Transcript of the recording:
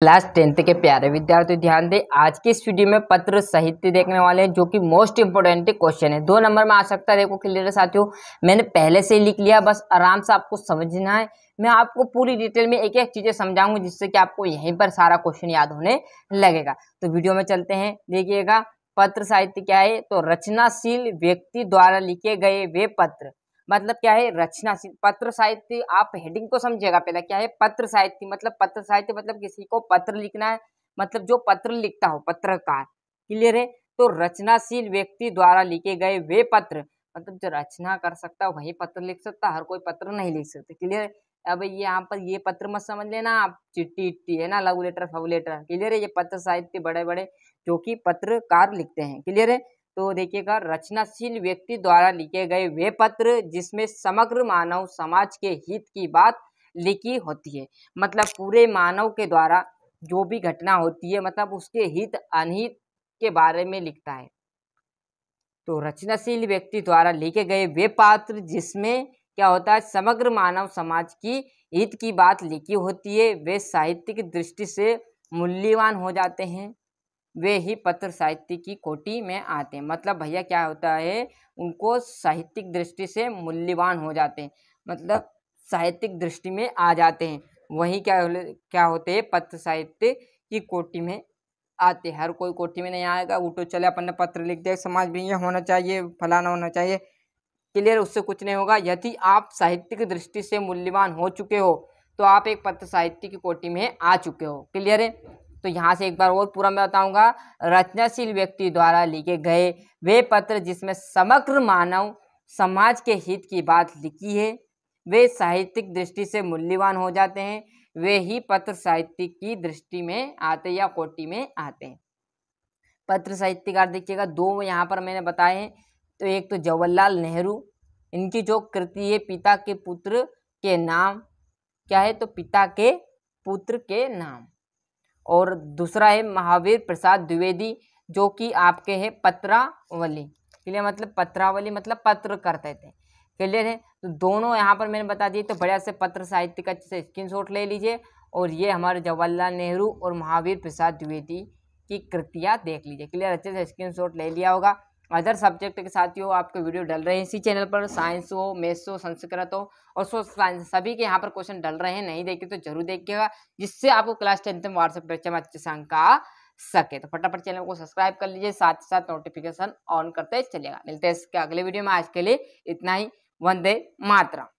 class tenth के प्यारे विद्यार्थी ध्यान दें आज की इस वीडियो में पत्र साहित्य देखने वाले हैं जो कि मोस्ट इंपोर्टेंट क्वेश्चन है दो नंबर में आ सकता है देखो क्लियर साथियों मैंने पहले से लिख लिया बस आराम से आपको समझना है मैं आपको पूरी डिटेल में एक एक चीज़ें समझाऊंगी जिससे कि आपको यहीं पर सारा क्वेश्चन याद होने लगेगा तो वीडियो में चलते हैं देखिएगा पत्र साहित्य क्या है तो रचनाशील व्यक्ति द्वारा लिखे गए वे पत्र मतलब क्या है रचना पत्र साहित्य आप हेडिंग को समझेगा पहले क्या है पत्र साहित्य मतलब पत्र साहित्य मतलब किसी को पत्र लिखना है मतलब जो पत्र लिखता हो पत्रकार क्लियर है तो रचनाशील व्यक्ति द्वारा लिखे गए वे पत्र मतलब जो रचना कर सकता है वही पत्र लिख सकता हर कोई पत्र नहीं लिख सकता क्लियर है अब यहाँ पर ये पत्र मत समझ लेना आप चिट्ठी इट्टी है ना लव लेटर फव लेटर क्लियर है ये पत्र साहित्य बड़े बड़े जो कि पत्रकार लिखते हैं क्लियर है तो देखिएगा रचनाशील व्यक्ति द्वारा लिखे गए वे पत्र जिसमें समग्र मानव समाज के हित की बात लिखी होती है मतलब पूरे मानव के द्वारा जो भी घटना होती है मतलब उसके हित अनहित के बारे में लिखता है तो रचनाशील व्यक्ति द्वारा लिखे गए वे पात्र जिसमें क्या होता है समग्र मानव समाज की हित की बात लिखी होती है वे साहित्यिक दृष्टि से मूल्यवान हो जाते हैं वे ही पत्र साहित्य की कोटि में आते हैं मतलब भैया क्या होता है उनको साहित्यिक दृष्टि से मूल्यवान हो जाते हैं मतलब साहित्यिक दृष्टि में आ जाते हैं वही क्या क्या होते हैं पत्र साहित्य की कोटि में आते हर कोई कोटि में नहीं आएगा उठो चले अपन ने पत्र लिख दिया समाज में ये होना चाहिए फलाना होना चाहिए क्लियर उससे कुछ नहीं होगा यदि आप साहित्यिक दृष्टि से मूल्यवान हो चुके हो तो आप एक पत्र साहित्य की कोटि में आ चुके हो क्लियर है तो यहाँ से एक बार और पूरा मैं बताऊंगा रचनाशील व्यक्ति द्वारा लिखे गए वे पत्र जिसमें समग्र मानव समाज के हित की बात लिखी है वे साहित्यिक दृष्टि से मूल्यवान हो जाते हैं वे ही पत्र साहित्य की दृष्टि में आते या कोटि में आते हैं पत्र साहित्यकार देखिएगा दो यहाँ पर मैंने बताए हैं तो एक तो जवाहरलाल नेहरू इनकी जो कृति है पिता के पुत्र के नाम क्या है तो पिता के पुत्र के नाम और दूसरा है महावीर प्रसाद द्विवेदी जो कि आपके है पत्रावली क्लियर मतलब पत्रावली मतलब पत्र करते थे क्लियर है तो दोनों यहाँ पर मैंने बता दिए तो बढ़िया से पत्र साहित्य का स्क्रीन शॉट ले लीजिए और ये हमारे जवाहरलाल नेहरू और महावीर प्रसाद द्विवेदी की कृतियाँ देख लीजिए क्लियर अच्छे से स्क्रीन शॉट ले लिया होगा अदर सब्जेक्ट के साथ ही हो आपके वीडियो डल रहे हैं इसी चैनल पर साइंस हो मैथ्स हो संस्कृत हो और सो साइंस सभी के यहाँ पर क्वेश्चन डल रहे हैं नहीं देखे तो जरूर देखिएगा जिससे आपको क्लास टेंथ में व्हाट्सएप पर अच्छे से अंक आ सके तो फटाफट चैनल को सब्सक्राइब कर लीजिए साथ ही साथ नोटिफिकेशन ऑन करते चलेगा मिलते हैं इसके अगले वीडियो में आज के लिए इतना ही वंदे मातरम